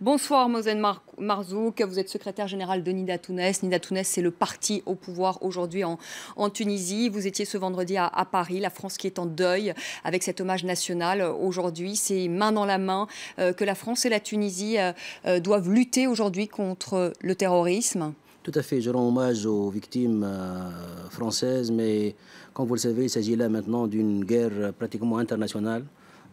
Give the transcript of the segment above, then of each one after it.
Bonsoir Mosen Marzouk, vous êtes secrétaire général de Nida Tounes. Nida Tounes, c'est le parti au pouvoir aujourd'hui en, Tunisie. Vous étiez ce vendredi à, Paris, la France qui est en deuil avec cet hommage national aujourd'hui. C'est main dans la main euh, que la France et la Tunisie euh, euh, doivent lutter aujourd'hui contre le terrorisme. Tout à fait, je rends hommage aux victimes françaises, mais comme vous le savez, il s'agit là maintenant d'une guerre pratiquement internationale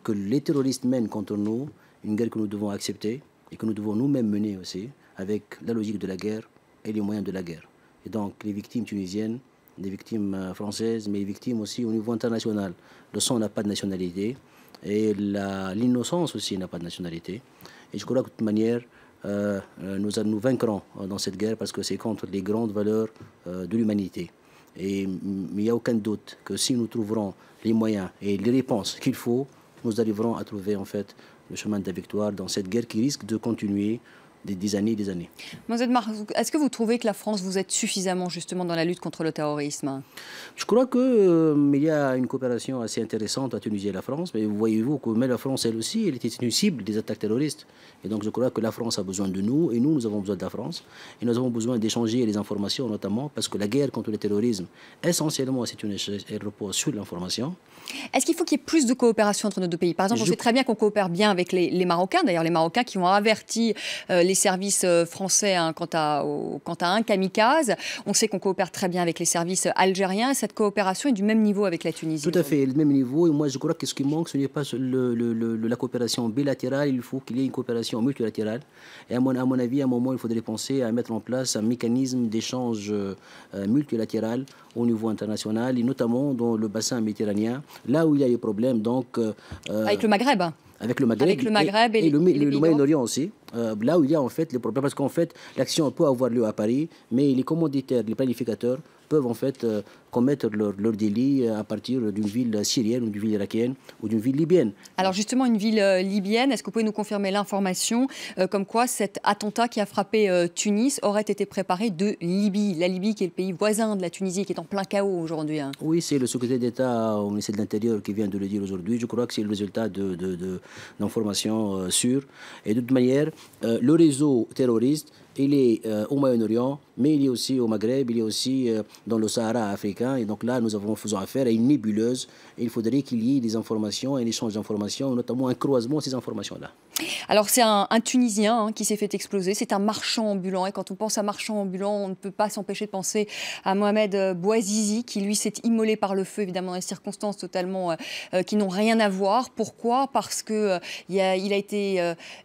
que les terroristes mènent contre nous, une guerre que nous devons accepter et que nous devons nous-mêmes mener aussi avec la logique de la guerre et les moyens de la guerre. Et donc les victimes tunisiennes, les victimes euh, françaises, mais les victimes aussi au niveau international. Le sang n'a pas de nationalité et l'innocence aussi n'a pas de nationalité. Et je crois que de toute manière, euh, euh, nous, nous vaincrons dans cette guerre parce que c'est contre les grandes valeurs de l'humanité. Et mm, il n'y a aucun doute que si nous trouverons les moyens et les réponses qu'il faut, nous arriverons à trouver en fait le chemin de la victoire dans cette guerre qui risque de continuer des, années et des années. est-ce que vous trouvez que la France vous aide suffisamment justement dans la lutte contre le terrorisme Je crois qu'il euh, il y a une coopération assez intéressante à Tunisie et la France, mais voyez-vous que même la France, elle aussi, elle était une cible des attaques terroristes. Et donc je crois que la France a besoin de nous, et nous, nous avons besoin de la France, et nous avons besoin d'échanger les informations notamment, parce que la guerre contre le terrorisme, essentiellement, c'est une elle repose sur l'information. Est-ce qu'il faut qu'il y ait plus de coopération entre nos deux pays Par exemple, je... on sait très bien qu'on coopère bien avec les, Marocains, d'ailleurs les Marocains qui ont averti euh, les services euh, français hein, quant, à, à un kamikaze. On sait qu'on coopère très bien avec les services euh, algériens. Cette coopération est du même niveau avec la Tunisie. Tout à fait, le même niveau. Et moi, je crois que ce qui manque, ce n'est pas la coopération bilatérale. Il faut qu'il y ait une coopération multilatérale. Et à mon, à mon avis, à un moment, il faudrait penser à mettre en place un mécanisme d'échange euh, multilatéral au niveau international, et notamment dans le bassin méditerranéen, là où il y a des problèmes. Donc, avec le Maghreb hein avec le Maghreb, et, le, Moyen-Orient aussi, euh, là où il y a en fait les problème Parce qu'en fait, l'action peut avoir lieu à Paris, mais les commanditaires, les planificateurs peuvent en fait euh, commettre leur, délit euh, à partir d'une ville syrienne ou d'une ville irakienne ou d'une ville libyenne. Alors justement, une ville euh, libyenne, est-ce que vous pouvez nous confirmer l'information euh, comme quoi cet attentat qui a frappé Tunis aurait été préparé de Libye La Libye qui est le pays voisin de la Tunisie qui est en plein chaos aujourd'hui. Hein oui, c'est le secrétaire d'État au ministère de l'Intérieur qui vient de le dire aujourd'hui. Je crois que c'est le résultat d'informations de, de, sûres. Et de toute manière, le réseau terroriste, il est au Moyen-Orient, mais il est aussi au Maghreb, il est aussi dans le Sahara africain et donc là, nous avons faisons affaire à une nébuleuse. Et il faudrait qu'il y ait des informations, un échange d'informations, notamment un croisement de ces informations-là. Alors c'est un, Tunisien hein, qui s'est fait exploser, c'est un marchand ambulant. Et quand on pense à marchand ambulant, on ne peut pas s'empêcher de penser à Mohamed euh, Bouazizi, qui lui s'est immolé par le feu, évidemment, dans des circonstances totalement euh, euh, qui n'ont rien à voir. Pourquoi Parce qu'il a, été,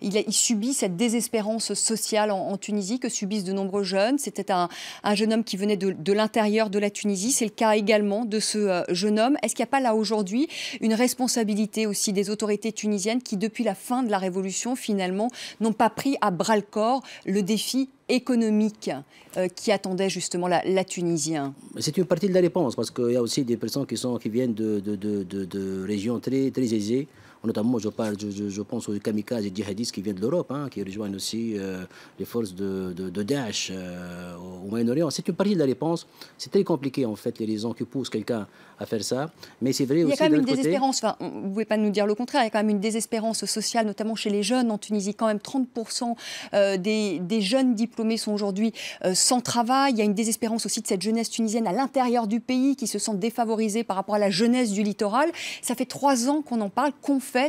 il, a, il, subit cette désespérance sociale en, Tunisie que subissent de nombreux jeunes. C'était un, jeune homme qui venait de, de l'intérieur de la Tunisie c'est le cas également de ce euh, jeune homme. Est-ce qu'il n'y a pas là aujourd'hui une responsabilité aussi des autorités tunisiennes qui, depuis la fin de la révolution, finalement, n'ont pas pris à bras le corps le défi économique euh, qui attendait justement la, tunisien Tunisie C'est une partie de la réponse, parce qu'il y a aussi des personnes qui, sont, qui viennent de, de, de régions très, très aisées, Notamment, je, parle, je, pense aux kamikazes djihadistes qui viennent de l'Europe, hein, qui rejoignent aussi euh, les forces de, de, Daesh euh, au Moyen-Orient. C'est une partie de la réponse. C'est très compliqué, en fait, les raisons qui poussent quelqu'un à faire ça. Mais c'est vrai aussi. Il y a quand même une désespérance. vous ne pouvez pas nous dire le contraire. Il y a quand même une désespérance sociale, notamment chez les jeunes en Tunisie. Quand même 30% euh, des, jeunes diplômés sont aujourd'hui sans travail. Il y a une désespérance aussi de cette jeunesse tunisienne à l'intérieur du pays qui se sent défavorisée par rapport à la jeunesse du littoral. Ça fait trois ans qu'on en parle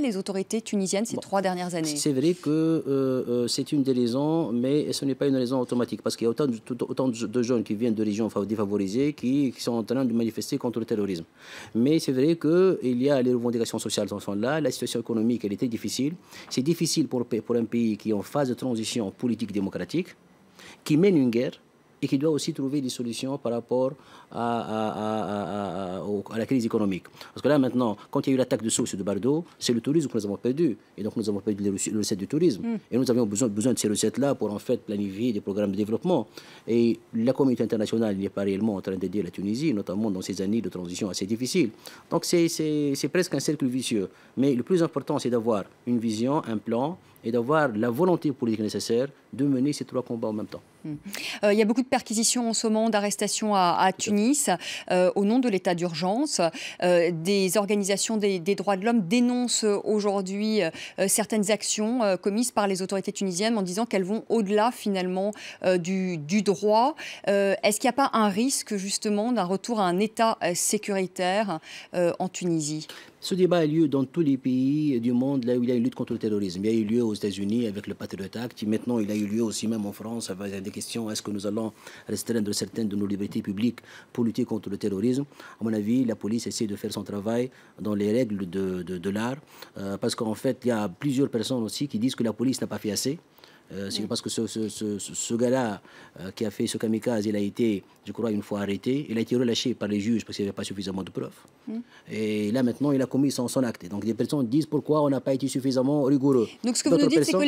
les autorités tunisiennes ces trois dernières années C'est vrai que euh, euh, c'est une des raisons, mais ce n'est pas une raison automatique, parce qu'il y a autant de, autant de jeunes qui viennent de régions défavorisées qui, qui sont en train de manifester contre le terrorisme. Mais c'est vrai qu'il y a les revendications sociales qui ce là la situation économique, elle était difficile. C'est difficile pour, pour un pays qui est en phase de transition politique démocratique, qui mène une guerre, et qui doit aussi trouver des solutions par rapport à, la crise économique. Parce que là, maintenant, quand il y a eu l'attaque de Sousse de Bardo, c'est le tourisme que nous avons perdu. Et donc, nous avons perdu les recettes du tourisme. Hmm. Et nous avions besoin, besoin de ces recettes-là pour, en fait, planifier des programmes de développement. Et la communauté internationale n'est pas réellement en train d'aider la Tunisie, notamment dans ces années de transition assez difficiles. Donc, c'est presque un cercle vicieux. Mais le plus important, c'est d'avoir une vision, un plan et d'avoir la volonté politique nécessaire de mener ces trois combats en même temps. Euh, il y a beaucoup de perquisitions en ce moment, d'arrestations à, Tunis, euh, au nom de l'état d'urgence. Euh, des organisations des, droits de l'homme dénoncent aujourd'hui certaines actions commises par les autorités tunisiennes en disant qu'elles vont au-delà finalement du, du, droit. Est-ce qu'il n'y a pas un risque justement d'un retour à un état sécuritaire en Tunisie ce débat a lieu dans tous les pays du monde, là où il y a une lutte contre le terrorisme. Il y a eu lieu aux États-Unis avec le Patriot Act. Maintenant, il a eu lieu aussi même en France avec des questions est-ce que nous allons restreindre certaines de nos libertés publiques pour lutter contre le terrorisme À mon avis, la police essaie de faire son travail dans les règles de, l'art. Euh, parce qu'en fait, il y a plusieurs personnes aussi qui disent que la police n'a pas fait assez. Euh, c'est parce que ce, gars-là euh, qui a fait ce kamikaze, il a été, je crois, une fois arrêté. Il a été relâché par les juges parce qu'il n'y avait pas suffisamment de preuves. Hmm. Et là, maintenant, il a commis son, acte. Donc, des personnes disent pourquoi on n'a pas été suffisamment rigoureux. Donc, ce que vous nous dites, c'est que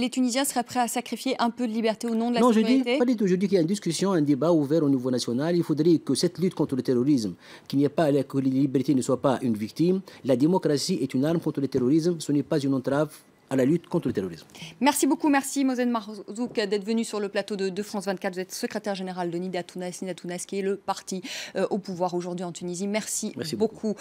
les, Tunisiens seraient prêts à sacrifier un peu de liberté au nom de la non, sécurité Non, je dis pas qu'il y a une discussion, un débat ouvert au niveau national. Il faudrait que cette lutte contre le terrorisme, qu'il n'y ait pas, que la liberté ne soit pas une victime. La démocratie est une arme contre le terrorisme. Ce n'est pas une entrave à la lutte contre le terrorisme. Merci beaucoup, merci Mozen Marzouk d'être venu sur le plateau de, France 24. Vous êtes secrétaire général de Nida Tounas, qui est le parti euh, au pouvoir aujourd'hui en Tunisie. Merci, beaucoup.